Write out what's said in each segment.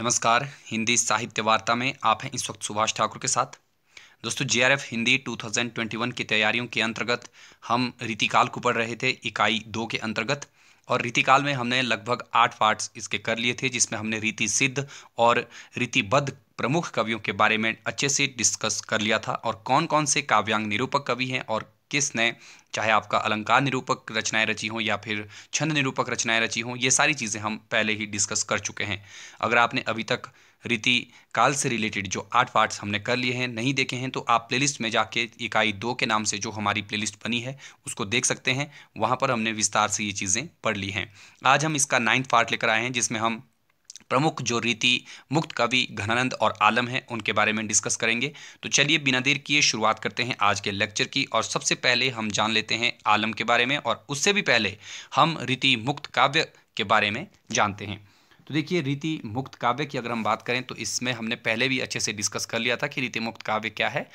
नमस्कार हिंदी साहित्य वार्ता में आप हैं इस वक्त सुभाष ठाकुर के साथ दोस्तों जेआरएफ हिंदी 2021 की तैयारियों के अंतर्गत हम रीतिकाल को पढ़ रहे थे इकाई दो के अंतर्गत और रीतिकाल में हमने लगभग आठ पार्ट्स इसके कर लिए थे जिसमें हमने रीति सिद्ध और रीतिबद्ध प्रमुख कवियों के बारे में अच्छे से डिस्कस कर लिया था और कौन कौन से काव्यांग निरूपक कवि हैं और किसने चाहे आपका अलंकार निरूपक रचनाएं रची हों या फिर छंद निरूपक रचनाएं रची हों ये सारी चीज़ें हम पहले ही डिस्कस कर चुके हैं अगर आपने अभी तक रीति काल से रिलेटेड जो आठ पार्ट्स हमने कर लिए हैं नहीं देखे हैं तो आप प्लेलिस्ट में जाके इकाई दो के नाम से जो हमारी प्लेलिस्ट बनी है उसको देख सकते हैं वहाँ पर हमने विस्तार से ये चीज़ें पढ़ ली हैं आज हम इसका नाइन्थ पार्ट लेकर आए हैं जिसमें हम प्रमुख जो रीति मुक्त कवि घनानंद और आलम हैं उनके बारे में डिस्कस करेंगे तो चलिए बिना देर किए शुरुआत करते हैं आज के लेक्चर की और सबसे पहले हम जान लेते हैं आलम के बारे में और उससे भी पहले हम रीति मुक्त काव्य के बारे में जानते हैं तो देखिए रीति मुक्त काव्य की अगर हम बात करें तो इसमें हमने पहले भी अच्छे से डिस्कस कर लिया था कि रीति मुक्त काव्य क्या है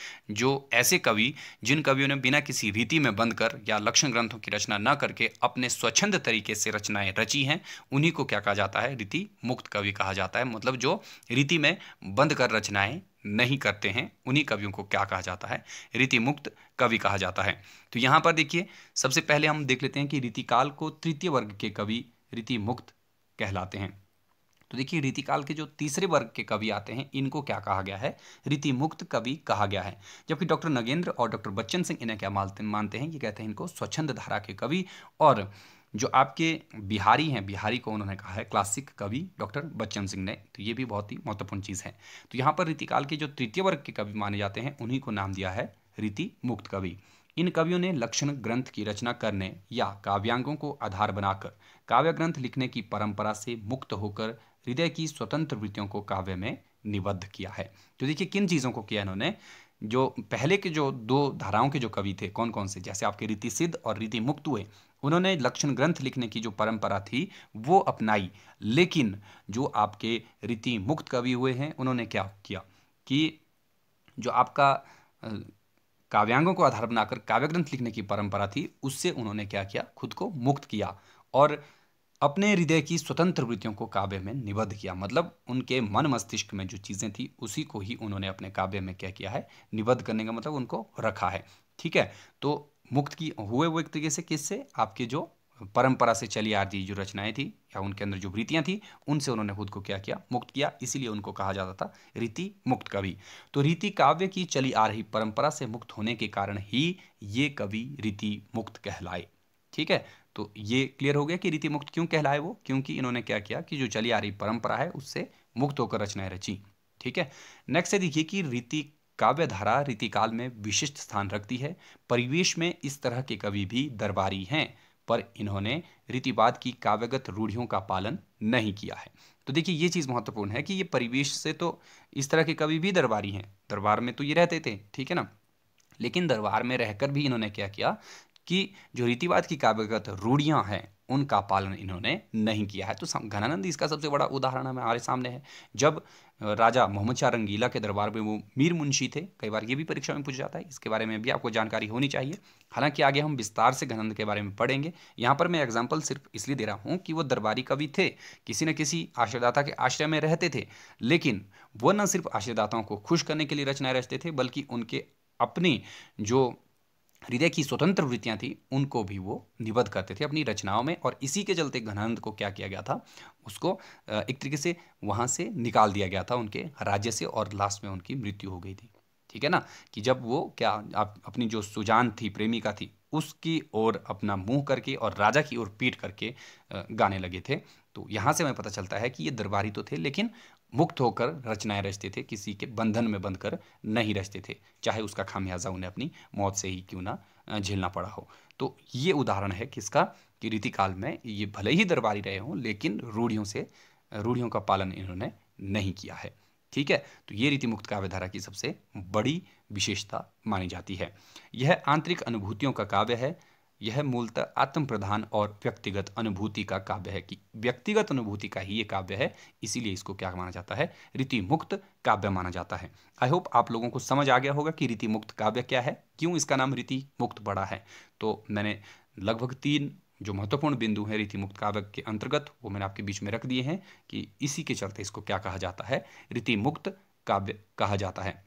जो ऐसे कवि जिन कवियों ने बिना किसी रीति में बंद कर या लक्षण ग्रंथों की रचना न करके अपने स्वच्छंद तरीके से रचनाएं रची हैं उन्हीं को क्या कहा जाता है रीति मुक्त कवि कहा जाता है मतलब जो रीति में बंद कर रचनाएं नहीं करते हैं उन्हीं कवियों को क्या कहा जाता है रीति मुक्त कवि कहा जाता है तो यहाँ पर देखिए सबसे पहले हम देख लेते हैं कि रीतिकाल को तृतीय वर्ग के कवि रीति मुक्त कहलाते हैं तो देखिए रीतिकाल के जो तीसरे वर्ग के कवि आते हैं इनको क्या कहा गया है रीति मुक्त कवि कहा गया है जबकि डॉक्टर नगेंद्र और डॉक्टर बच्चन सिंह इन्हें क्या मानते हैं ये कहते हैं इनको स्वच्छंद धारा के कवि और जो आपके बिहारी हैं बिहारी को उन्होंने कहा है क्लासिक कवि डॉक्टर बच्चन सिंह ने तो ये भी बहुत ही महत्वपूर्ण चीज़ है तो यहाँ पर रीतिकाल के जो तृतीय वर्ग के कवि माने जाते हैं उन्हीं को नाम दिया है रीति मुक्त कवि इन कवियों ने लक्षण ग्रंथ की रचना करने या काव्यांगों को आधार बनाकर काव्य ग्रंथ लिखने की परंपरा से मुक्त होकर हृदय की स्वतंत्र वृत्तियों को काव्य में निबद्ध किया है तो देखिए किन चीज़ों को किया इन्होंने जो पहले के जो दो धाराओं के जो कवि थे कौन कौन से जैसे आपके रीति सिद्ध और रीति मुक्त हुए उन्होंने लक्षण ग्रंथ लिखने की जो परंपरा थी वो अपनाई लेकिन जो आपके रीति मुक्त कवि हुए हैं उन्होंने क्या किया कि जो आपका काव्यांगों को आधार बनाकर काव्य ग्रंथ लिखने की परंपरा थी उससे उन्होंने क्या किया खुद को मुक्त किया और अपने हृदय की स्वतंत्र वृत्तियों को काव्य में निबद्ध किया मतलब उनके मन मस्तिष्क में जो चीज़ें थी उसी को ही उन्होंने अपने काव्य में क्या किया है निबद्ध करने का मतलब उनको रखा है ठीक है तो मुक्त की हुए वो एक तरीके से किससे आपके जो परंपरा से चली आ रही जो रचनाएं थी या उनके अंदर जो वृत्तियाँ थी उनसे उन्होंने खुद को क्या किया मुक्त किया इसीलिए उनको कहा जाता था रीति मुक्त कवि तो रीति काव्य की चली आ रही परंपरा से मुक्त होने के कारण ही ये कवि रीति मुक्त कहलाए ठीक है तो ये क्लियर हो गया कि रीति मुक्त क्यों कहलाए वो क्योंकि इन्होंने क्या किया कि जो चली आ रही परंपरा है उससे मुक्त होकर रचनाएं रची ठीक है नेक्स्ट है देखिए कि रीति काव्य धारा रीतिकाल में विशिष्ट स्थान रखती है परिवेश में इस तरह के कवि भी दरबारी हैं पर इन्होंने रीतिवाद की काव्यगत रूढ़ियों का पालन नहीं किया है तो देखिए ये चीज़ महत्वपूर्ण है कि ये परिवेश से तो इस तरह के कवि भी दरबारी हैं दरबार में तो ये रहते थे ठीक है ना लेकिन दरबार में रहकर भी इन्होंने क्या किया कि जो रीतिवाद की काव्यगत रूढ़ियाँ हैं उनका पालन इन्होंने नहीं किया है तो घनानंद इसका सबसे बड़ा उदाहरण हमारे सामने है जब राजा मोहम्मद शाह रंगीला के दरबार में वो मीर मुंशी थे कई बार ये भी परीक्षा में पूछ जाता है इसके बारे में भी आपको जानकारी होनी चाहिए हालांकि आगे हम विस्तार से घनानंद के बारे में पढ़ेंगे यहाँ पर मैं एग्जाम्पल सिर्फ इसलिए दे रहा हूँ कि वो दरबारी कवि थे किसी न किसी आश्रयदाता के आश्रय में रहते थे लेकिन वो न सिर्फ आश्रयदाताओं को खुश करने के लिए रचनाएं रचते थे बल्कि उनके अपनी जो हृदय की स्वतंत्र वृत्तियाँ थी उनको भी वो निबद्ध करते थे अपनी रचनाओं में और इसी के चलते घनानंद को क्या किया गया था उसको एक तरीके से वहां से निकाल दिया गया था उनके राज्य से और लास्ट में उनकी मृत्यु हो गई थी ठीक है ना कि जब वो क्या आप अपनी जो सुजान थी प्रेमिका थी उसकी ओर अपना मुंह करके और राजा की ओर पीट करके गाने लगे थे तो यहाँ से हमें पता चलता है कि ये दरबारी तो थे लेकिन मुक्त होकर रचनाएं रचते थे किसी के बंधन में बंधकर नहीं रचते थे चाहे उसका खामियाजा उन्हें अपनी मौत से ही क्यों ना झेलना पड़ा हो तो ये उदाहरण है किसका कि रीतिकाल में ये भले ही दरबारी रहे हों लेकिन रूढ़ियों से रूढ़ियों का पालन इन्होंने नहीं किया है ठीक है तो ये रीति मुक्त काव्य धारा की सबसे बड़ी विशेषता मानी जाती है यह आंतरिक अनुभूतियों का काव्य है यह मूलतः आत्म प्रधान और व्यक्तिगत अनुभूति का काव्य है कि व्यक्तिगत अनुभूति का ही ये काव्य है इसीलिए इसको क्या माना जाता है रीति मुक्त काव्य माना जाता है आई होप आप लोगों को समझ आ गया होगा कि रीति मुक्त काव्य क्या है क्यों इसका नाम रीति मुक्त पड़ा है तो मैंने लगभग तीन जो महत्वपूर्ण बिंदु हैं रीति मुक्त काव्य के अंतर्गत वो मैंने आपके बीच में रख दिए हैं कि इसी के चलते इसको क्या कहा जाता है रीति मुक्त काव्य कहा जाता है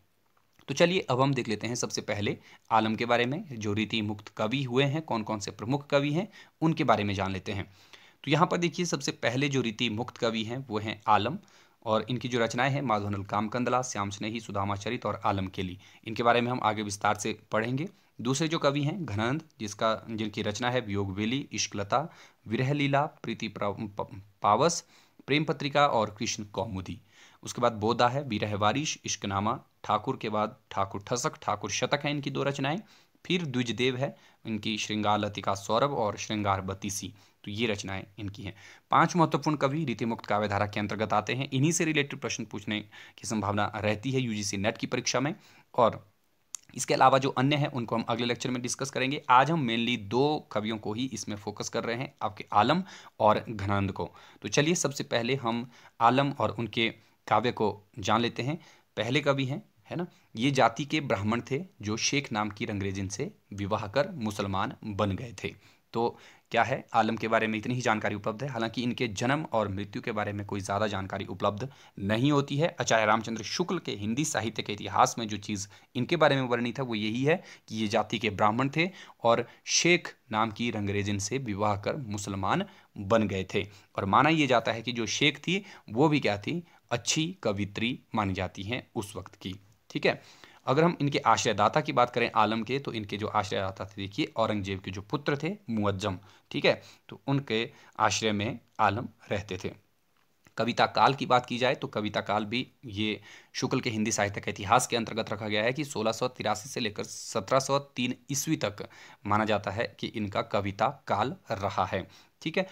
तो चलिए अब हम देख लेते हैं सबसे पहले आलम के बारे में जो रीति मुक्त कवि हुए हैं कौन कौन से प्रमुख कवि हैं उनके बारे में जान लेते हैं तो यहाँ पर देखिए सबसे पहले जो रीति मुक्त कवि हैं वो हैं आलम और इनकी जो रचनाएं हैं माधवनल कामकंदला श्याम स्नेही सुधामा चरित और आलम के लिए इनके बारे में हम आगे विस्तार से पढ़ेंगे दूसरे जो कवि हैं घनंद जिसका जिनकी रचना है वियोग वेली इश्कलता विरह लीला प्रीति पावस प्रेम पत्रिका और कृष्ण कौमुदी उसके बाद बोधा है विरह वारिश इश्कनामा ठाकुर के बाद ठाकुर ठसक ठाकुर शतक है इनकी दो रचनाएं फिर द्विजदेव है इनकी श्रृंगार लतिका सौरभ और श्रृंगार बतीसी तो ये रचनाएं इनकी हैं पांच महत्वपूर्ण कवि रीतिमुक्त काव्यधारा के अंतर्गत आते हैं इन्हीं से रिलेटेड प्रश्न पूछने की संभावना रहती है यूजीसी नेट की परीक्षा में और इसके अलावा जो अन्य हैं उनको हम अगले लेक्चर में डिस्कस करेंगे आज हम मेनली दो कवियों को ही इसमें फोकस कर रहे हैं आपके आलम और घनानंद को तो चलिए सबसे पहले हम आलम और उनके काव्य को जान लेते हैं पहले कवि हैं है ना ये जाति के ब्राह्मण थे जो शेख नाम की रंगरेजिन से विवाह कर मुसलमान बन गए थे तो क्या है आलम के बारे में इतनी ही जानकारी उपलब्ध है हालांकि इनके जन्म और मृत्यु के बारे में कोई ज़्यादा जानकारी उपलब्ध नहीं होती है आचार्य रामचंद्र शुक्ल के हिंदी साहित्य के इतिहास में जो चीज़ इनके बारे में वर्णित है वो यही है कि ये जाति के ब्राह्मण थे और शेख नाम की रंगरेजिन से विवाह कर मुसलमान बन गए थे और माना यह जाता है कि जो शेख थी वो भी क्या थी अच्छी कवित्री मानी जाती हैं उस वक्त की ठीक है अगर हम इनके आश्रयदाता की बात करें आलम के तो इनके जो आश्रयदाता थे देखिए औरंगजेब के जो पुत्र थे मुअज्जम ठीक है तो उनके आश्रय में आलम रहते थे कविता काल की बात की जाए तो कविता काल भी ये शुक्ल के हिंदी साहित्य के इतिहास के अंतर्गत रखा गया है कि सोलह से लेकर 1703 ईस्वी तक माना जाता है कि इनका कविता काल रहा है ठीक है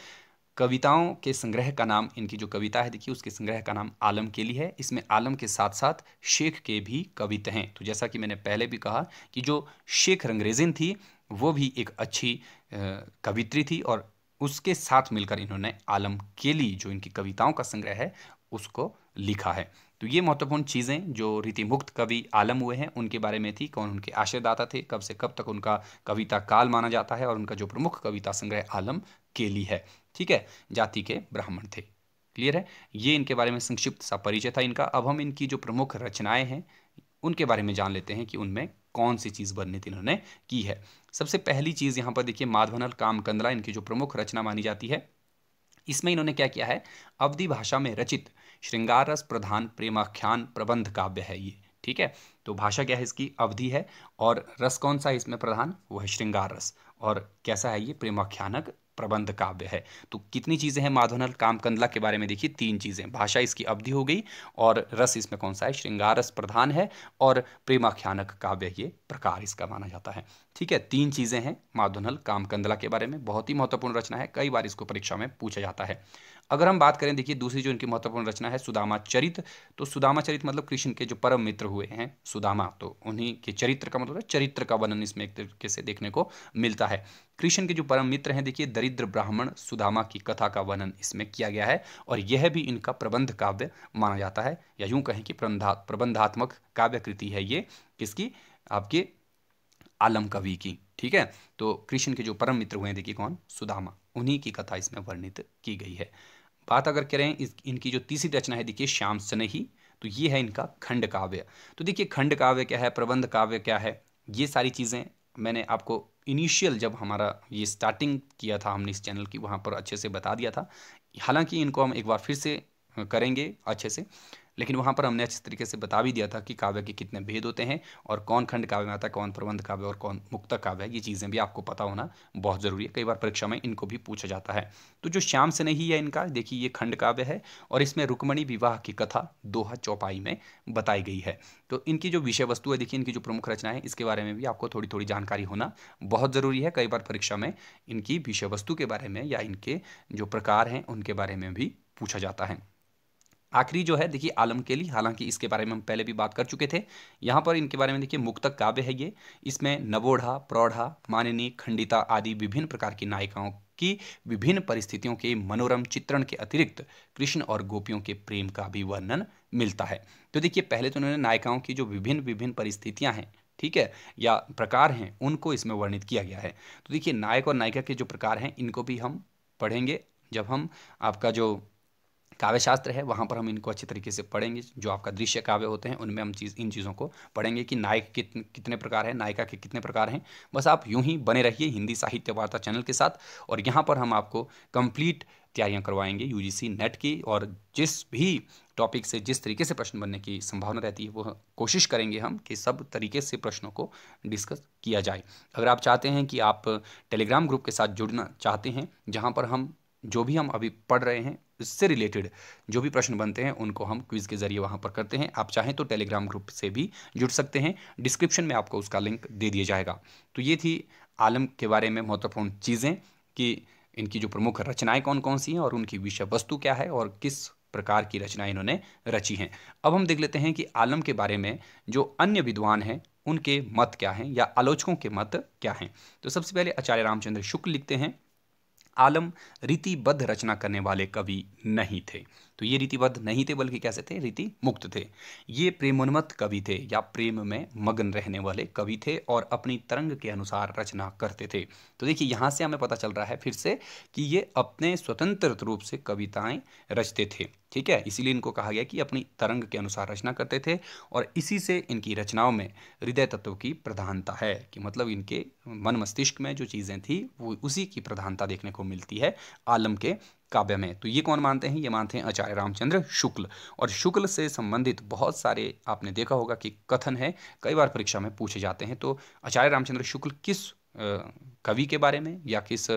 कविताओं के संग्रह का नाम इनकी जो कविता है देखिए उसके संग्रह का नाम आलम के लिए है इसमें आलम के साथ साथ शेख के भी कविता हैं तो जैसा कि मैंने पहले भी कहा कि जो शेख रंगरेजिन थी वो भी एक अच्छी कवित्री थी और उसके साथ मिलकर इन्होंने आलम के लिए जो इनकी कविताओं का संग्रह है उसको लिखा है तो ये महत्वपूर्ण चीज़ें जो रीतिमुक्त कवि आलम हुए हैं उनके बारे में थी कौन उनके आश्रयदाता थे कब से कब तक उनका कविता काल माना जाता है और उनका जो प्रमुख कविता संग्रह आलम केली है ठीक है जाति के ब्राह्मण थे क्लियर है ये इनके बारे में संक्षिप्त सा परिचय था इनका अब हम इनकी जो प्रमुख रचनाएं हैं उनके बारे में जान लेते हैं कि उनमें कौन सी चीज़ वर्णित इन्होंने की है सबसे पहली चीज़ यहाँ पर देखिए माधवनल कामकंदला इनकी जो प्रमुख रचना मानी जाती है इसमें इन्होंने क्या किया है अवधि भाषा में रचित श्रृंगार रस प्रधान प्रेमाख्यान प्रबंध काव्य है ये ठीक है तो भाषा क्या है इसकी अवधि है और रस कौन सा है इसमें प्रधान वो है श्रृंगार रस और कैसा है ये प्रेमाख्यानक प्रबंध काव्य है तो कितनी चीज़ें हैं माधवनल कामकंदला के बारे में देखिए तीन चीज़ें भाषा इसकी अवधि हो गई और रस इसमें कौन सा है श्रृंगार रस प्रधान है और प्रेमाख्यानक काव्य ये प्रकार इसका माना जाता है ठीक है तीन चीज़ें हैं माधवनल कामकंदला के बारे में बहुत ही महत्वपूर्ण रचना है कई बार इसको परीक्षा में पूछा जाता है अगर हम बात करें देखिए दूसरी जो इनकी महत्वपूर्ण रचना है सुदामा चरित तो सुदामा चरित मतलब कृष्ण के जो परम मित्र हुए हैं सुदामा तो उन्हीं के चरित्र का मतलब चरित्र का वर्णन इसमें एक तरीके से देखने को मिलता है कृष्ण के जो परम मित्र हैं देखिए दरिद्र ब्राह्मण सुदामा की कथा का वर्णन इसमें किया गया है और यह भी इनका प्रबंध काव्य माना जाता है या यूं कहें कि प्रबंधात्मक काव्य कृति है ये किसकी आपके आलम कवि की ठीक है तो कृष्ण के जो परम मित्र हुए हैं देखिए कौन सुदामा उन्हीं की कथा इसमें वर्णित की गई है बात अगर करें इस इनकी जो तीसरी रचना है देखिए श्याम स्नेही तो ये है इनका खंड काव्य तो देखिए खंड काव्य क्या है प्रबंध काव्य क्या है ये सारी चीज़ें मैंने आपको इनिशियल जब हमारा ये स्टार्टिंग किया था हमने इस चैनल की वहाँ पर अच्छे से बता दिया था हालांकि इनको हम एक बार फिर से करेंगे अच्छे से लेकिन वहाँ पर हमने अच्छे तरीके से बता भी दिया था कि काव्य के कितने भेद होते हैं और कौन खंड काव्य में आता है कौन प्रबंध काव्य और कौन मुक्त काव्य है ये चीज़ें भी आपको पता होना बहुत ज़रूरी है कई बार परीक्षा में इनको भी पूछा जाता है तो जो श्याम से नहीं है इनका देखिए ये खंड काव्य है और इसमें रुक्मणी विवाह की कथा दोहा चौपाई में बताई गई है तो इनकी जो विषय वस्तु है देखिए इनकी जो प्रमुख रचना है इसके बारे में भी आपको थोड़ी थोड़ी जानकारी होना बहुत ज़रूरी है कई बार परीक्षा में इनकी विषय वस्तु के बारे में या इनके जो प्रकार हैं उनके बारे में भी पूछा जाता है आखिरी जो है देखिए आलम के लिए हालांकि इसके बारे में हम पहले भी बात कर चुके थे यहाँ पर इनके बारे में देखिए मुक्तक काव्य है ये इसमें नवोढ़ा प्रौढ़ा माननी खंडिता आदि विभिन्न प्रकार की नायिकाओं की विभिन्न परिस्थितियों के मनोरम चित्रण के अतिरिक्त कृष्ण और गोपियों के प्रेम का भी वर्णन मिलता है तो देखिए पहले तो उन्होंने नायिकाओं की जो विभिन्न विभिन्न परिस्थितियाँ हैं ठीक है या प्रकार हैं उनको इसमें वर्णित किया गया है तो देखिए नायक और नायिका के जो प्रकार हैं इनको भी हम पढ़ेंगे जब हम आपका जो काव्य शास्त्र है वहाँ पर हम इनको अच्छे तरीके से पढ़ेंगे जो आपका दृश्य काव्य होते हैं उनमें हम चीज़ इन चीज़ों को पढ़ेंगे कि नायक कितने कितने प्रकार हैं नायिका के कितने प्रकार हैं बस आप यूं ही बने रहिए हिंदी साहित्य वार्ता चैनल के साथ और यहाँ पर हम आपको कंप्लीट तैयारियाँ करवाएंगे यू नेट की और जिस भी टॉपिक से जिस तरीके से प्रश्न बनने की संभावना रहती है वो कोशिश करेंगे हम कि सब तरीके से प्रश्नों को डिस्कस किया जाए अगर आप चाहते हैं कि आप टेलीग्राम ग्रुप के साथ जुड़ना चाहते हैं जहाँ पर हम जो भी हम अभी पढ़ रहे हैं इससे रिलेटेड जो भी प्रश्न बनते हैं उनको हम क्विज़ के जरिए वहाँ पर करते हैं आप चाहें तो टेलीग्राम ग्रुप से भी जुड़ सकते हैं डिस्क्रिप्शन में आपको उसका लिंक दे दिया जाएगा तो ये थी आलम के बारे में महत्वपूर्ण चीज़ें कि इनकी जो प्रमुख रचनाएं कौन कौन सी हैं और उनकी विषय वस्तु क्या है और किस प्रकार की रचनाएं इन्होंने रची हैं अब हम देख लेते हैं कि आलम के बारे में जो अन्य विद्वान हैं उनके मत क्या हैं या आलोचकों के मत क्या हैं तो सबसे पहले आचार्य रामचंद्र शुक्ल लिखते हैं आलम रीतिबद्ध रचना करने वाले कवि नहीं थे तो ये रीतिबद्ध नहीं थे बल्कि कैसे थे रीति मुक्त थे ये प्रेमोन्मत कवि थे या प्रेम में मगन रहने वाले कवि थे और अपनी तरंग के अनुसार रचना करते थे तो देखिए यहाँ से हमें पता चल रहा है फिर से कि ये अपने स्वतंत्र रूप से कविताएं रचते थे ठीक है इसीलिए इनको कहा गया कि अपनी तरंग के अनुसार रचना करते थे और इसी से इनकी रचनाओं में हृदय तत्व की प्रधानता है कि मतलब इनके मन मस्तिष्क में जो चीज़ें थी वो उसी की प्रधानता देखने को मिलती है आलम के काव्य में तो ये कौन मानते हैं ये मानते हैं आचार्य रामचंद्र शुक्ल और शुक्ल से संबंधित बहुत सारे आपने देखा होगा कि कथन है कई बार परीक्षा में पूछे जाते हैं तो आचार्य रामचंद्र शुक्ल किस कवि के बारे में या किस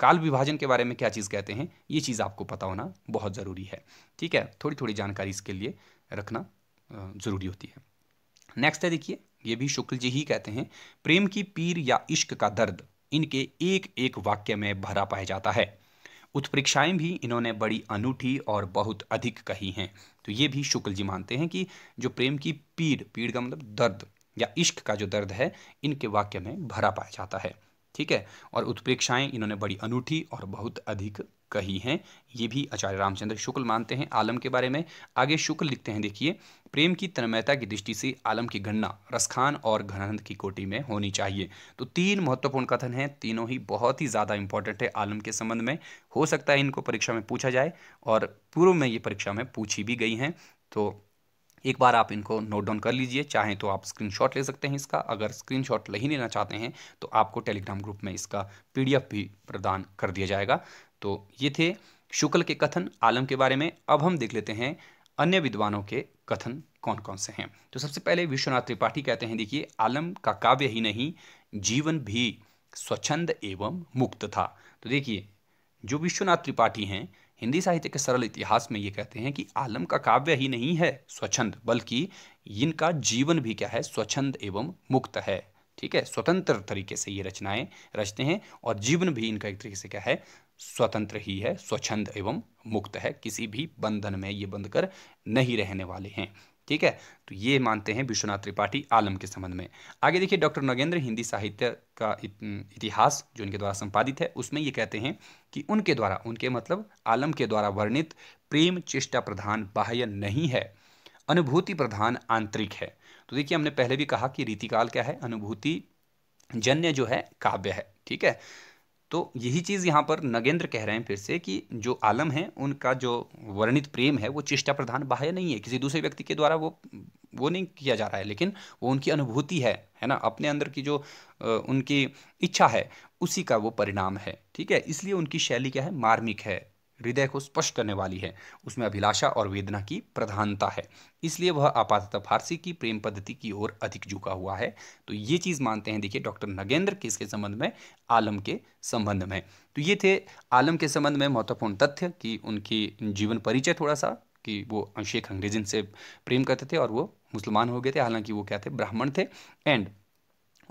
काल विभाजन के बारे में क्या चीज़ कहते हैं ये चीज़ आपको पता होना बहुत ज़रूरी है ठीक है थोड़ी थोड़ी जानकारी इसके लिए रखना ज़रूरी होती है नेक्स्ट है देखिए ये भी शुक्ल जी ही कहते हैं प्रेम की पीर या इश्क का दर्द इनके एक एक वाक्य में भरा पाया जाता है उत्प्रेक्षाएँ भी इन्होंने बड़ी अनूठी और बहुत अधिक कही हैं तो ये भी शुक्ल जी मानते हैं कि जो प्रेम की पीड़ पीड़ का मतलब दर्द या इश्क का जो दर्द है इनके वाक्य में भरा पाया जाता है ठीक है और उत्प्रेक्षाएं इन्होंने बड़ी अनूठी और बहुत अधिक कही हैं ये भी आचार्य रामचंद्र शुक्ल मानते हैं आलम के बारे में आगे शुक्ल लिखते हैं देखिए प्रेम की तन्मयता की दृष्टि से आलम की गणना रसखान और घनानंद की कोटि में होनी चाहिए तो तीन महत्वपूर्ण कथन हैं तीनों ही बहुत ही ज़्यादा इंपॉर्टेंट है आलम के संबंध में हो सकता है इनको परीक्षा में पूछा जाए और पूर्व में ये परीक्षा में पूछी भी गई हैं तो एक बार आप इनको नोट डाउन कर लीजिए चाहें तो आप स्क्रीनशॉट ले सकते हैं इसका अगर स्क्रीनशॉट नहीं लेना चाहते हैं तो आपको टेलीग्राम ग्रुप में इसका पीडीएफ भी प्रदान कर दिया जाएगा तो ये थे शुक्ल के कथन आलम के बारे में अब हम देख लेते हैं अन्य विद्वानों के कथन कौन कौन से हैं तो सबसे पहले विश्वनाथ त्रिपाठी कहते हैं देखिए आलम का काव्य ही नहीं जीवन भी स्वच्छंद एवं मुक्त था तो देखिए जो विश्वनाथ त्रिपाठी हैं हिंदी साहित्य के सरल इतिहास में ये कहते हैं कि आलम का काव्य ही नहीं है स्वच्छंद बल्कि इनका जीवन भी क्या है स्वच्छंद एवं मुक्त है ठीक है स्वतंत्र तरीके से ये रचनाएं रचते हैं और जीवन भी इनका एक तरीके से क्या है स्वतंत्र ही है स्वच्छंद एवं मुक्त है किसी भी बंधन में ये बंधकर नहीं रहने वाले हैं ठीक है तो ये मानते हैं विश्वनाथ त्रिपाठी आलम के संबंध में आगे देखिए डॉक्टर नगेंद्र हिंदी साहित्य का इतिहास जो इनके द्वारा संपादित है उसमें ये कहते हैं कि उनके द्वारा उनके मतलब आलम के द्वारा वर्णित प्रेम चेष्टा प्रधान बाह्य नहीं है अनुभूति प्रधान आंतरिक है तो देखिए हमने पहले भी कहा कि रीतिकाल क्या है अनुभूति जन्य जो है काव्य है ठीक है तो यही चीज़ यहाँ पर नगेंद्र कह रहे हैं फिर से कि जो आलम है उनका जो वर्णित प्रेम है वो चेष्टा प्रधान बाह्य नहीं है किसी दूसरे व्यक्ति के द्वारा वो वो नहीं किया जा रहा है लेकिन वो उनकी अनुभूति है है ना अपने अंदर की जो उनकी इच्छा है उसी का वो परिणाम है ठीक है इसलिए उनकी शैली क्या है मार्मिक है हृदय को स्पष्ट करने वाली है उसमें अभिलाषा और वेदना की प्रधानता है इसलिए वह आपातः फारसी की प्रेम पद्धति की ओर अधिक झुका हुआ है तो ये चीज़ मानते हैं देखिए डॉक्टर नगेंद्र किसके संबंध में आलम के संबंध में तो ये थे आलम के संबंध में महत्वपूर्ण तथ्य कि उनकी जीवन परिचय थोड़ा सा कि वो शेख अंग्रेजिन से प्रेम करते थे और वो मुसलमान हो गए थे हालांकि वो क्या थे ब्राह्मण थे एंड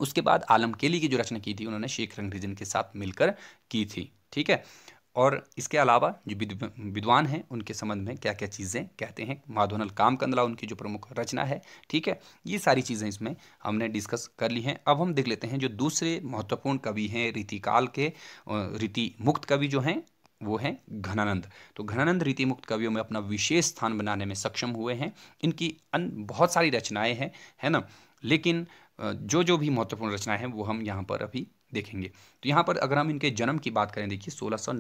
उसके बाद आलम केली की जो रचना की थी उन्होंने शेख रंगरीजन के साथ मिलकर की थी ठीक है और इसके अलावा जो विद्वान हैं उनके संबंध में क्या क्या चीज़ें कहते हैं माधोनल कामकंदला उनकी जो प्रमुख रचना है ठीक है ये सारी चीज़ें इसमें हमने डिस्कस कर ली हैं अब हम देख लेते हैं जो दूसरे महत्वपूर्ण कवि हैं रीतिकाल के रीति मुक्त कवि जो हैं वो हैं घनानंद तो घनानंद रीति मुक्त कवियों में अपना विशेष स्थान बनाने में सक्षम हुए हैं इनकी अन्य बहुत सारी रचनाएँ हैं है ना लेकिन जो जो भी महत्वपूर्ण रचनाएं हैं वो हम यहाँ पर अभी देखेंगे तो यहाँ पर अगर हम इनके जन्म की बात करें देखिए सोलह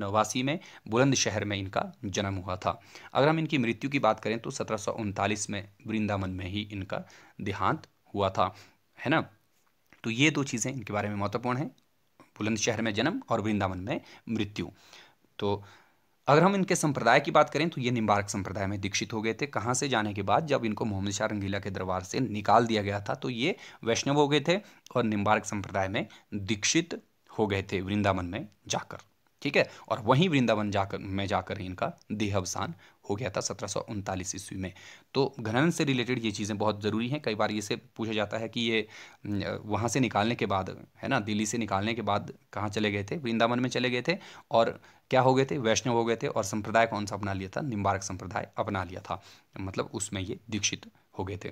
में बुलंदशहर में इनका जन्म हुआ था अगर हम इनकी मृत्यु की बात करें तो सत्रह में वृंदावन में ही इनका देहांत हुआ था है ना तो ये दो चीज़ें इनके बारे में महत्वपूर्ण हैं बुलंदशहर में जन्म और वृंदावन में मृत्यु तो अगर हम इनके संप्रदाय की बात करें तो ये निम्बारक संप्रदाय में दीक्षित हो गए थे कहाँ से जाने के बाद जब इनको मोहम्मद शाह रंगीला के दरबार से निकाल दिया गया था तो ये वैष्णव हो गए थे और निम्बारक संप्रदाय में दीक्षित हो गए थे वृंदावन में जाकर ठीक है और वहीं वृंदावन जाकर में जाकर इनका देहावसान हो गया था सत्रह ईस्वी में तो घनन से रिलेटेड ये चीज़ें बहुत ज़रूरी हैं कई बार ये से पूछा जाता है कि ये वहाँ से निकालने के बाद है ना दिल्ली से निकालने के बाद कहाँ चले गए थे वृंदावन में चले गए थे और क्या हो गए थे वैष्णव हो गए थे और संप्रदाय कौन सा अपना लिया था निम्बारक संप्रदाय अपना लिया था मतलब उसमें ये दीक्षित हो गए थे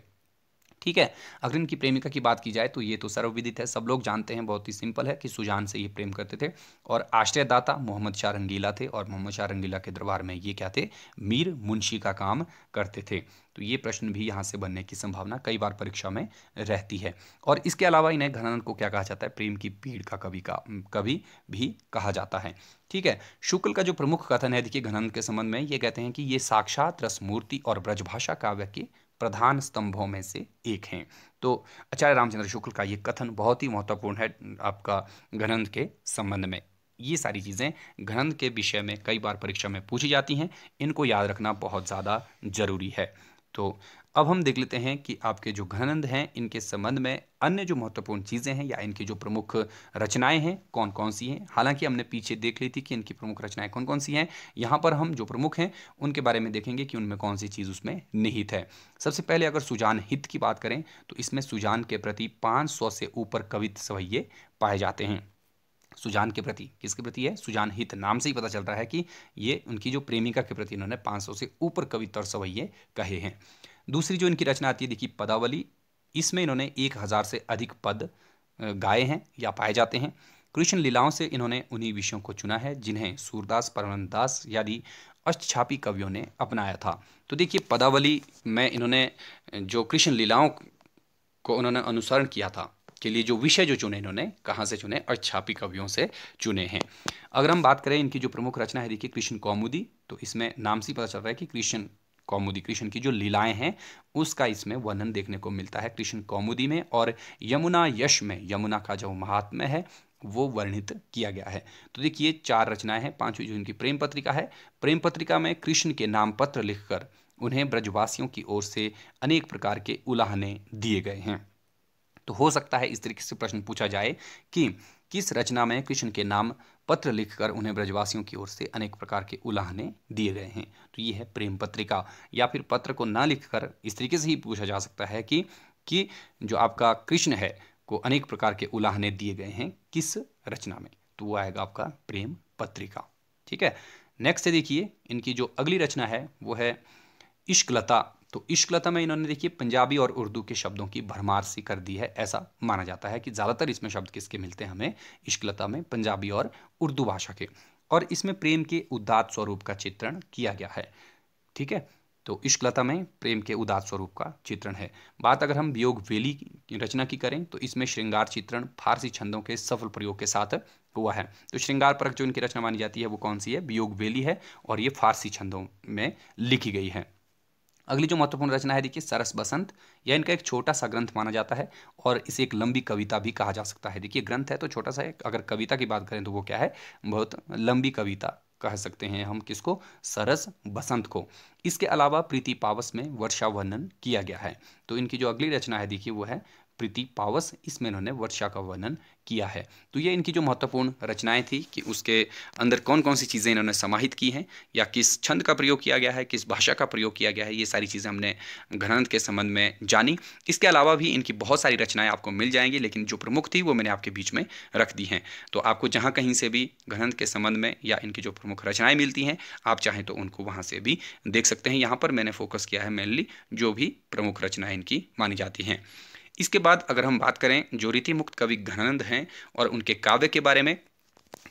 ठीक है अगर इनकी प्रेमिका की बात की जाए तो ये तो सर्वविदित है सब लोग जानते हैं बहुत ही सिंपल है कि सुजान से ये प्रेम करते थे और आश्रयदाता मोहम्मद शाह रंगीला थे और मोहम्मद शाह रंगीला के दरबार में ये क्या थे मीर मुंशी का काम करते थे तो ये प्रश्न भी यहाँ से बनने की संभावना कई बार परीक्षा में रहती है और इसके अलावा इन्हें घनानंद को क्या कहा जाता है प्रेम की पीढ़ का कवि का कवि भी कहा जाता है ठीक है शुक्ल का जो प्रमुख कथन है देखिए घनानंद के संबंध में ये कहते हैं कि ये साक्षात रसमूर्ति और ब्रजभाषा काव्य के प्रधान स्तंभों में से एक हैं तो आचार्य रामचंद्र शुक्ल का ये कथन बहुत ही महत्वपूर्ण है आपका घनंद के संबंध में ये सारी चीज़ें घनंद के विषय में कई बार परीक्षा में पूछी जाती हैं इनको याद रखना बहुत ज़्यादा जरूरी है तो अब हम देख लेते हैं कि आपके जो घनंद हैं इनके संबंध में अन्य जो महत्वपूर्ण चीज़ें हैं या इनकी जो प्रमुख रचनाएं हैं कौन कौन सी हैं हालांकि हमने पीछे देख ली थी कि इनकी प्रमुख रचनाएं कौन कौन सी हैं यहाँ पर हम जो प्रमुख हैं उनके बारे में देखेंगे कि उनमें कौन सी चीज़ उसमें निहित है सबसे पहले अगर सुजान हित की बात करें तो इसमें सुजान के प्रति पाँच से ऊपर कवित सवैये पाए जाते हैं सुजान के प्रति किसके प्रति है सुजान हित नाम से ही पता चल रहा है कि ये उनकी जो प्रेमिका के प्रति इन्होंने पाँच से ऊपर कवित्व और सवैये कहे हैं दूसरी जो इनकी रचना आती है देखिए पदावली इसमें इन्होंने एक हज़ार से अधिक पद गाए हैं या पाए जाते हैं कृष्ण लीलाओं से इन्होंने उन्हीं विषयों को चुना है जिन्हें सूरदास दास यादि अष्टछापी कवियों ने अपनाया था तो देखिए पदावली में इन्होंने जो कृष्ण लीलाओं को उन्होंने अनुसरण किया था के लिए जो विषय जो चुने इन्होंने कहाँ से चुने और छापी कवियों से चुने हैं अगर हम बात करें इनकी जो प्रमुख रचना है देखिए कृष्ण कौमुदी तो इसमें नाम से पता चल रहा है कि कृष्ण कौमुदी कृष्ण की जो लीलाएं हैं उसका इसमें वर्णन देखने को मिलता है कृष्ण कौमुदी में और यमुना यश में यमुना का जो महात्मा है वो वर्णित किया गया है तो देखिए चार रचनाएं हैं पांचवी जो इनकी प्रेम पत्रिका है प्रेम पत्रिका में कृष्ण के नाम पत्र लिखकर उन्हें ब्रजवासियों की ओर से अनेक प्रकार के उलाहने दिए गए हैं तो हो सकता है इस तरीके से प्रश्न पूछा जाए कि किस रचना में कृष्ण के नाम पत्र लिखकर उन्हें ब्रजवासियों की ओर से अनेक प्रकार के उलाहने दिए गए हैं तो ये है प्रेम पत्रिका या फिर पत्र को ना लिखकर इस तरीके से ही पूछा जा सकता है कि कि जो आपका कृष्ण है को अनेक प्रकार के उलाहने दिए गए हैं किस रचना में तो वो आएगा आपका प्रेम पत्रिका ठीक है नेक्स्ट देखिए इनकी जो अगली रचना है वो है इश्कलता तो इश्कलता में इन्होंने देखिए पंजाबी और उर्दू के शब्दों की भरमार सी कर दी है ऐसा माना जाता है कि ज़्यादातर इसमें शब्द किसके मिलते हैं हमें इश्कलता में पंजाबी और उर्दू भाषा के और इसमें प्रेम के उदात स्वरूप का चित्रण किया गया है ठीक है तो इश्कलता में प्रेम के उदात स्वरूप का चित्रण है बात अगर हम वियोग वेली की रचना की करें तो इसमें श्रृंगार चित्रण फारसी छंदों के सफल प्रयोग के साथ हुआ है तो श्रृंगार परक जो इनकी रचना मानी जाती है वो कौन सी है वियोग वेली है और ये फारसी छंदों में लिखी गई है अगली जो महत्वपूर्ण रचना है देखिए सरस बसंत यह इनका एक छोटा सा ग्रंथ माना जाता है और इसे एक लंबी कविता भी कहा जा सकता है देखिए ग्रंथ है तो छोटा सा अगर कविता की बात करें तो वो क्या है बहुत लंबी कविता कह सकते हैं हम किसको सरस बसंत को इसके अलावा प्रीति पावस में वर्षा वर्णन किया गया है तो इनकी जो अगली रचना है देखिए वो है प्रीति पावस इसमें इन्होंने वर्षा का वर्णन किया है तो ये इनकी जो महत्वपूर्ण रचनाएं थी कि उसके अंदर कौन कौन सी चीज़ें इन्होंने समाहित की हैं या किस छंद का प्रयोग किया गया है किस भाषा का प्रयोग किया गया है ये सारी चीज़ें हमने घनंत के संबंध में जानी इसके अलावा भी इनकी बहुत सारी रचनाएँ आपको मिल जाएंगी लेकिन जो प्रमुख थी वो मैंने आपके बीच में रख दी हैं तो आपको जहाँ कहीं से भी घनंत के संबंध में या इनकी जो प्रमुख रचनाएँ मिलती हैं आप चाहें तो उनको वहाँ से भी देख सकते हैं यहाँ पर मैंने फोकस किया है मेनली जो भी प्रमुख रचनाएँ इनकी मानी जाती हैं इसके बाद अगर हम बात करें जो रीति मुक्त कवि घनानंद हैं और उनके काव्य के बारे में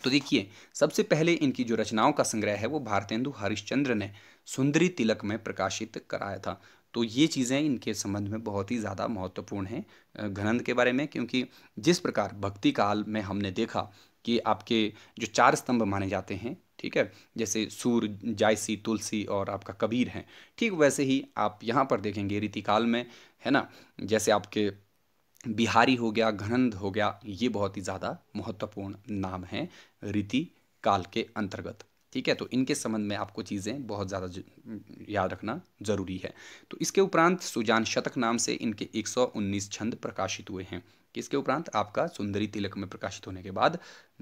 तो देखिए सबसे पहले इनकी जो रचनाओं का संग्रह है वो भारतेंदु हरिश्चंद्र ने सुंदरी तिलक में प्रकाशित कराया था तो ये चीज़ें इनके संबंध में बहुत ही ज़्यादा महत्वपूर्ण हैं घनंद के बारे में क्योंकि जिस प्रकार भक्ति काल में हमने देखा कि आपके जो चार स्तंभ माने जाते हैं ठीक है जैसे सूर जायसी तुलसी और आपका कबीर हैं ठीक वैसे ही आप यहाँ पर देखेंगे रीतिकाल में है ना जैसे आपके बिहारी हो गया घनंद हो गया ये बहुत ही ज़्यादा महत्वपूर्ण नाम हैं रीति काल के अंतर्गत ठीक है तो इनके संबंध में आपको चीज़ें बहुत ज़्यादा याद रखना जरूरी है तो इसके उपरांत सुजान शतक नाम से इनके 119 छंद प्रकाशित हुए हैं इसके उपरांत आपका सुंदरी तिलक में प्रकाशित होने के बाद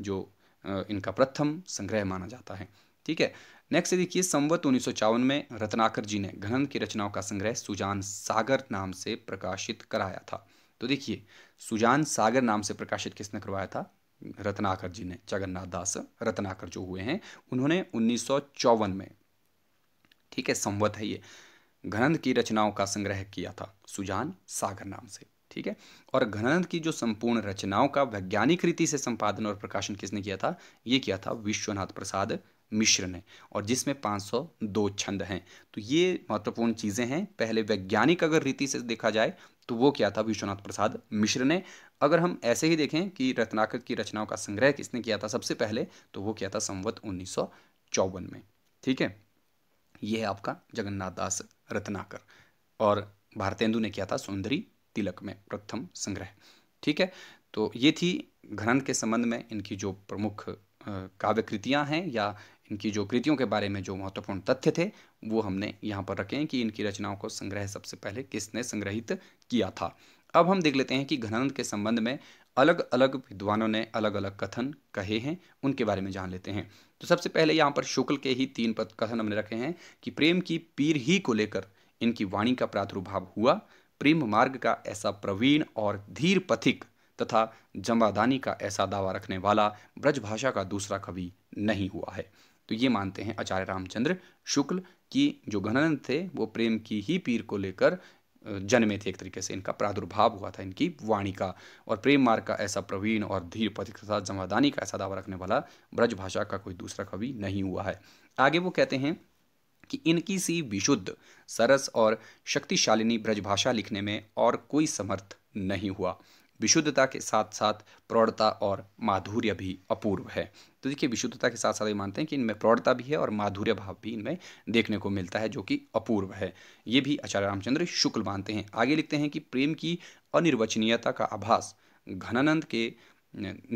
जो इनका प्रथम संग्रह माना जाता है ठीक है नेक्स्ट देखिए संवत उन्नीस में रत्नाकर जी ने घनन की रचनाओं का संग्रह सुजान सागर नाम से प्रकाशित कराया था तो देखिए सुजान सागर नाम से प्रकाशित किसने करवाया था रत्नाकर जी ने जगन्नाथ दास रत्नाकर जो हुए हैं उन्होंने उन्नीस में ठीक है संवत है ये घनंद की रचनाओं का संग्रह किया था सुजान सागर नाम से ठीक है और घनंद की जो संपूर्ण रचनाओं का वैज्ञानिक रीति से संपादन और प्रकाशन किसने किया था ये किया था विश्वनाथ प्रसाद मिश्रण है और जिसमें 502 छंद हैं तो ये महत्वपूर्ण चीज़ें हैं पहले वैज्ञानिक अगर रीति से देखा जाए तो वो क्या था विश्वनाथ प्रसाद मिश्र ने अगर हम ऐसे ही देखें कि रत्नाकर की रचनाओं का संग्रह किसने किया था सबसे पहले तो वो किया था संवत उन्नीस में ठीक है ये है आपका जगन्नाथ दास रत्नाकर और भारतेंदु ने किया था सौंदरी तिलक में प्रथम संग्रह ठीक है तो ये थी घनन के संबंध में इनकी जो प्रमुख काव्य कृतियाँ हैं या इनकी जो कृतियों के बारे में जो महत्वपूर्ण तथ्य थे वो हमने यहाँ पर रखे हैं कि इनकी रचनाओं को संग्रह सबसे पहले किसने संग्रहित किया था अब हम देख लेते हैं कि घनानंद के संबंध में अलग अलग विद्वानों ने अलग अलग कथन कहे हैं उनके बारे में जान लेते हैं तो सबसे पहले यहाँ पर शुक्ल के ही तीन पद कथन हमने रखे हैं कि प्रेम की पीर ही को लेकर इनकी वाणी का प्रादुर्भाव हुआ प्रेम मार्ग का ऐसा प्रवीण और धीर पथिक तथा जमादानी का ऐसा दावा रखने वाला ब्रजभाषा का दूसरा कवि नहीं हुआ है तो ये मानते हैं आचार्य रामचंद्र शुक्ल की जो गणन थे वो प्रेम की ही पीर को लेकर जन्मे थे एक तरीके से इनका प्रादुर्भाव हुआ था इनकी वाणी का और प्रेम मार्ग का ऐसा प्रवीण और धीर पथिक जमादानी का ऐसा दावा रखने वाला ब्रज भाषा का कोई दूसरा कवि नहीं हुआ है आगे वो कहते हैं कि इनकी सी विशुद्ध सरस और शक्तिशालिनी ब्रजभाषा लिखने में और कोई समर्थ नहीं हुआ विशुद्धता के साथ साथ प्रौढ़ता और माधुर्य भी अपूर्व है तो देखिए विशुद्धता के साथ साथ ये मानते हैं कि इनमें प्रौढ़ता भी है और माधुर्य भाव भी इनमें देखने को मिलता है जो कि अपूर्व है ये भी आचार्य रामचंद्र शुक्ल मानते हैं आगे लिखते हैं कि प्रेम की अनिर्वचनीयता का आभास घनानंद के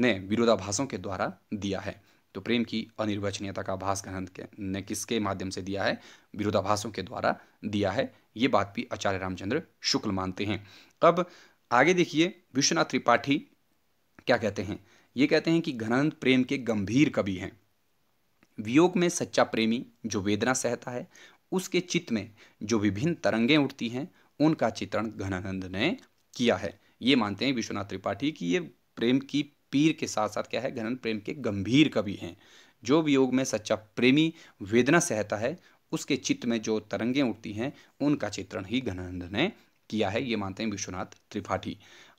ने विरोधाभासों के द्वारा दिया है तो प्रेम की अनिर्वचनीयता का आभास घनंद के ने किसके माध्यम से दिया है विरोधाभासों के द्वारा दिया है ये बात भी आचार्य रामचंद्र शुक्ल मानते हैं अब आगे देखिए विश्वनाथ त्रिपाठी क्या कहते हैं ये कहते हैं कि घनानंद प्रेम के गंभीर कवि हैं वियोग में सच्चा प्रेमी जो वेदना सहता है उसके चित्त में जो विभिन्न तरंगें उठती हैं उनका चित्रण घनानंद ने किया है ये मानते हैं विश्वनाथ त्रिपाठी कि ये प्रेम की पीर के साथ साथ क्या है घनन प्रेम के गंभीर कवि हैं जो वियोग में सच्चा प्रेमी वेदना सहता है उसके चित्त में जो तरंगें उठती हैं उनका चित्रण ही घनानंद ने किया है ये मानते हैं विश्वनाथ त्रिपाठी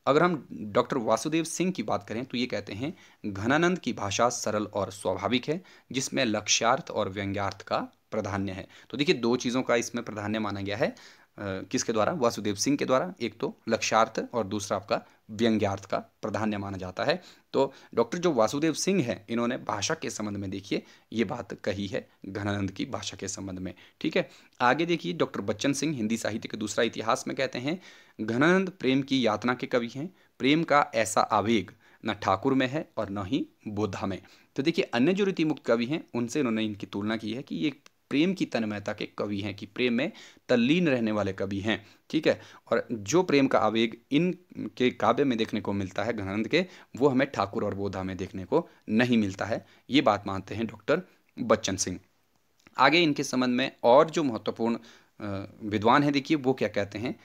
अगर हम डॉक्टर वासुदेव सिंह की बात करें तो ये कहते हैं घनानंद की भाषा सरल और स्वाभाविक है जिसमें लक्ष्यार्थ और व्यंग्यार्थ का प्राधान्य है तो देखिए दो चीज़ों का इसमें प्राधान्य माना गया है किसके द्वारा वासुदेव सिंह के द्वारा एक तो लक्ष्यार्थ और दूसरा आपका व्यंग्यार्थ का प्राधान्य माना जाता है तो डॉक्टर जो वासुदेव सिंह हैं इन्होंने भाषा के संबंध में देखिए ये बात कही है घनानंद की भाषा के संबंध में ठीक है आगे देखिए डॉक्टर बच्चन सिंह हिंदी साहित्य के दूसरा इतिहास में कहते हैं घनानंद प्रेम की यातना के कवि हैं प्रेम का ऐसा आवेग न ठाकुर में है और न ही बोधा में तो देखिए अन्य जो रीतिमुक्त कवि हैं उनसे इन्होंने इनकी तुलना की है कि ये प्रेम की तन्मयता के कवि हैं कि प्रेम में तल्लीन रहने वाले कवि हैं ठीक है और जो प्रेम का आवेग इन के काव्य में देखने को मिलता है घनानंद के वो हमें ठाकुर और बोधा में देखने को नहीं मिलता है ये बात मानते हैं डॉक्टर बच्चन सिंह आगे इनके संबंध में और जो महत्वपूर्ण विद्वान हैं देखिए वो क्या कहते हैं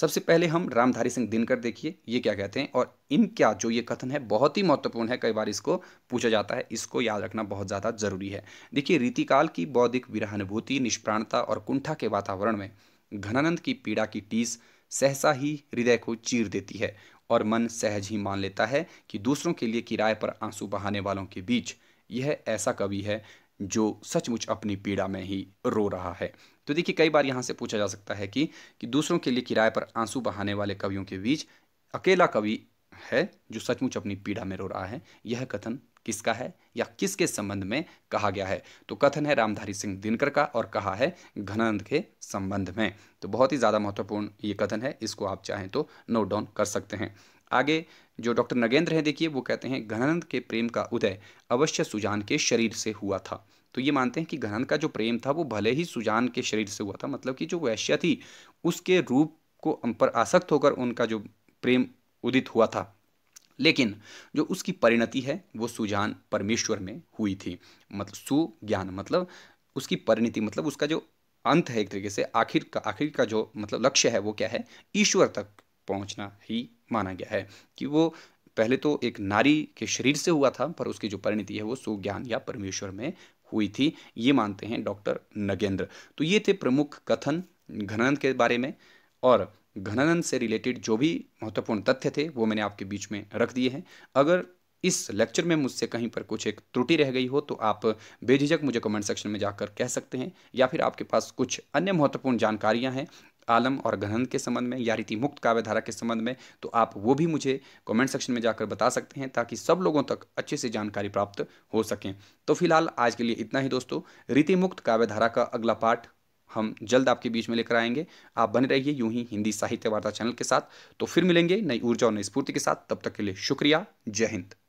सबसे पहले हम रामधारी सिंह दिनकर देखिए ये क्या कहते हैं और इन क्या जो ये कथन है बहुत ही महत्वपूर्ण है कई बार इसको पूछा जाता है इसको याद रखना बहुत ज़्यादा जरूरी है देखिए रीतिकाल की बौद्धिक विरहानुभूति निष्प्राणता और कुंठा के वातावरण में घनानंद की पीड़ा की टीस सहसा ही हृदय को चीर देती है और मन सहज ही मान लेता है कि दूसरों के लिए किराए पर आंसू बहाने वालों के बीच यह ऐसा कवि है जो सचमुच अपनी पीड़ा में ही रो रहा है तो देखिए कई बार यहाँ से पूछा जा सकता है कि कि दूसरों के लिए किराए पर आंसू बहाने वाले कवियों के बीच अकेला कवि है जो सचमुच अपनी पीड़ा में रो रहा है यह कथन किसका है या किसके संबंध में कहा गया है तो कथन है रामधारी सिंह दिनकर का और कहा है घनानंद के संबंध में तो बहुत ही ज़्यादा महत्वपूर्ण ये कथन है इसको आप चाहें तो नोट डाउन कर सकते हैं आगे जो डॉक्टर नगेंद्र हैं देखिए वो कहते हैं घनानंद के प्रेम का उदय अवश्य सुजान के शरीर से हुआ था तो ये मानते हैं कि घनन का जो प्रेम था वो भले ही सुजान के शरीर से हुआ था मतलब कि जो वैश्य थी उसके रूप को पर आसक्त होकर उनका जो प्रेम उदित हुआ था लेकिन जो उसकी परिणति है वो सुजान परमेश्वर में हुई थी मतलब सुज्ञान मतलब उसकी परिणति मतलब उसका जो अंत है एक तरीके से आखिर का आखिर का जो मतलब लक्ष्य है वो क्या है ईश्वर तक पहुंचना ही माना गया है कि वो पहले तो एक नारी के शरीर से हुआ था पर उसकी जो परिणति है वो सुज्ञान या परमेश्वर में हुई थी ये मानते हैं डॉक्टर नगेंद्र तो ये थे प्रमुख कथन घनानंद के बारे में और घनानंद से रिलेटेड जो भी महत्वपूर्ण तथ्य थे वो मैंने आपके बीच में रख दिए हैं अगर इस लेक्चर में मुझसे कहीं पर कुछ एक त्रुटि रह गई हो तो आप बेझिझक मुझे कमेंट सेक्शन में जाकर कह सकते हैं या फिर आपके पास कुछ अन्य महत्वपूर्ण जानकारियां हैं आलम और गहन के संबंध में या रीति मुक्त काव्य धारा के संबंध में तो आप वो भी मुझे कमेंट सेक्शन में जाकर बता सकते हैं ताकि सब लोगों तक अच्छे से जानकारी प्राप्त हो सकें तो फिलहाल आज के लिए इतना ही दोस्तों रीति मुक्त काव्य धारा का अगला पाठ हम जल्द आपके बीच में लेकर आएंगे आप बने रहिए यूं ही हिंदी साहित्य वार्ता चैनल के साथ तो फिर मिलेंगे नई ऊर्जा और नई स्फूर्ति के साथ तब तक के लिए शुक्रिया जय हिंद